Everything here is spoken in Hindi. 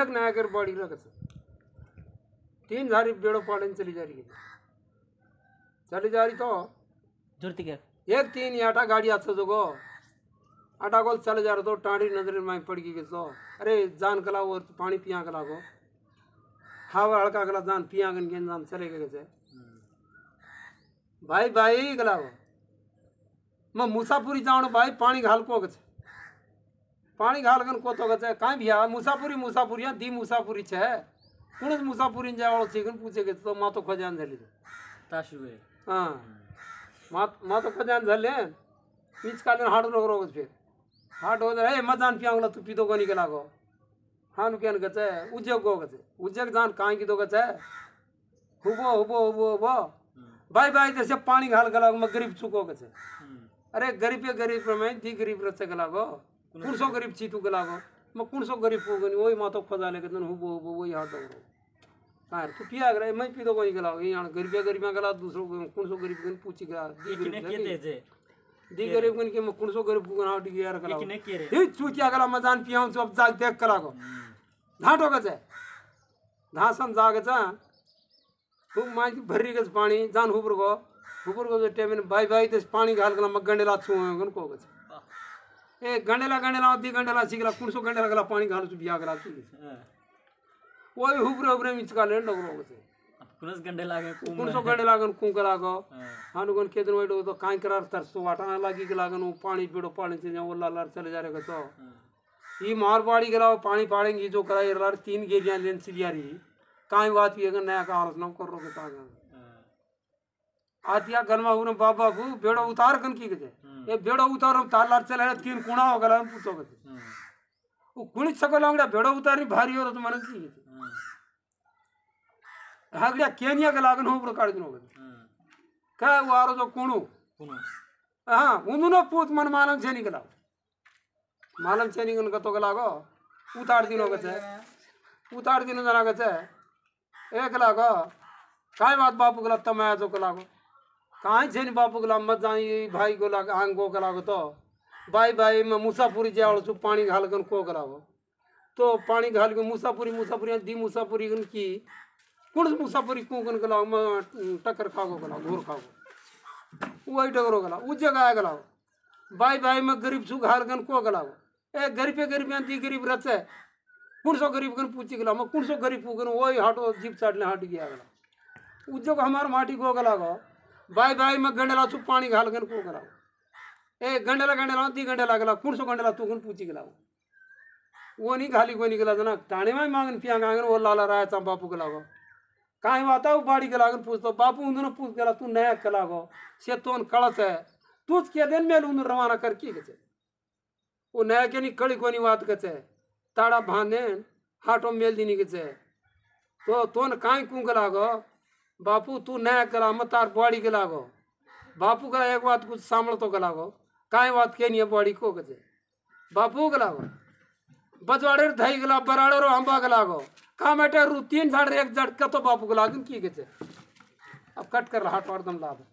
एक नया कर बॉडी ना कसम तीन झारी बेड़ो पाड़न चली जा रही है चली जा रही तो जुड़ती क्या एक तीन आटा गाड़ी आता गो आटा गोल चले जा रहे तो टाँडी नजर में पड़ गई तो अरे जान कला वो पानी पिया कला को हवा हाँ, हड़का कला जान पिया गन के जान चले गए कैसे भाई भाई कला वो मैं मुसाफुरी जाऊँ भाई पानी घाल को कैसे पानी घाल को घालगन कोतोगचे काय भिया मुसापुरी मुसापुरी हाँ, दी मुसापुरी छे कुण मुसापुरीन जाए ओळख शिकून पूछे घेतो तो तो खजान झाली तो। ताशिवे हां मात तो खजान झले झाले का दिन हाड रोग रोगच फेर हाड हो रे मजान पियांगला तू पितो कोणी गेला गो हान केन गचे उजग गो गचे उजग जान काय की तो गचे हुबो हुबो हुबो हुबो बाय हम्म। बाय जैसे पानी घाल गला मैं गरीब चुको गचे हम्म। अरे गरीब गरीब प्रमाण थी गरीब रचे गला गो कुणसो गरीब छी तूं लागो मग कुणसो गरीब पोग ओई मातो खजाले खोदाले कितन हुबो हुबो ओई हाथ दौड़ो कार तू पिया करे मैं पी दो तो कोई गला ये यहाँ गरीब गरीबिया गला दूसरो कुणसो गरीब गन पूछी गला दी गरीब के दे जे दी गरीब गन के म कुणसो गरीब गन हाउ डी यार गला ये चूतिया गला म जान पियाउ सब जाग देख करा को धाटो का जाए धासन जाग जा खूब की भरी गस पानी जान हुबर को हुबर को जे टेमिन बाय बाय दिस पानी घाल गला छु गन को उनको गस ए गंडेला गंडेला अधी गंडेला सिगला कुणसो गंडेला गला पानी पाणी घालूच बिया करा तू ओय हुबरे हुबरे मिच काले डगरो से कुणस गंडे लागे कुणसो गंडे लागन कुंक लागो गन केदन वाइट तो काय करार तरसो वाटाना लागी के लागन पानी पीड़ो पानी से जाओ लाल चले जा रे तो ये मारवाड़ी गेला पानी पाड़ेंगी जो कराए तीन गेरियां लेन सिलियारी काय बात ये नया का हालत ना कर रो के आतिया गनमा उन बाबा बु बेड़ा उतार कन की गजे हम्म। ए बेड़ा उतार हम तालार चले रत किन कुणा हो गला पूछो गजे ओ हम्म। कुणी छको लंगड़ा बेड़ो उतारी भारी हो तो मन की गजे हम्म। हागड़ा केनिया गला गन हो प्रकार काट दिन हो गजे का वारो जो तो कुणु हां उनुनो पूत मन मालम छे निकला मालम छे निकन का तो गला गो उतार दिनो हो गजे उतार दिनो जना गजे एक लागो काय बात बापू गलत तमाया जो गो कहाँ छे बापू गला मत जाई भाई गोला आंग को गला तो भाई भाई मैं मुसाफुरी जाए छु पानी घाल कर को करावो तो पानी घाल के मुसाफुरी मुसाफुरी दी मुसाफुरी कन की कौन मुसाफुरी कू कन गला मैं टक्कर खागो गला घोर खागो वही टकरो गला उस जगह आ गला भाई भाई मैं गरीब छू घाल कर को गला ए गरीब पे गरीब दी गरीब रचे कौन सो गरीब कन पूछी गला मैं कौन सो गरीब कन वही हाटो जीप चाटने हाट गया गला उस जगह हमारे माटी को गला गो बाई बाई में गंडेला तू पानी घाल गन को कराओ ए गंडेला गंडेला ती गंडेला गला कुण सो गंडेला तू कुण पूछी गला वो नहीं घाली कोई निकला जना टाणे में मांगन पिया गांगन वो लाला राय ता बापू गला गो काहे वाता वो बाड़ी गला पूछतो बापू उन पूछ गला तू नया गला से तोन कड़त है तूच के दिन में उन रवाना करके गचे वो नया के नहीं कड़ी कोनी बात गचे ताड़ा बांधे हाटो मेल दी गचे तो तोन काई कुंग लागो बापू तू नया कला मत तार बुआड़ी के लागो बापू का एक बात कुछ सामने तो गो काय बात के नहीं बुआड़ी को कजे बापू गो बजवाड़े धाई गला बराड़े रो अंबा अम्बा गो काम अटे रू तीन झाड़ एक जड़ तो बापू गलागन की गजे अब कट कर रहा टोर दम लाभ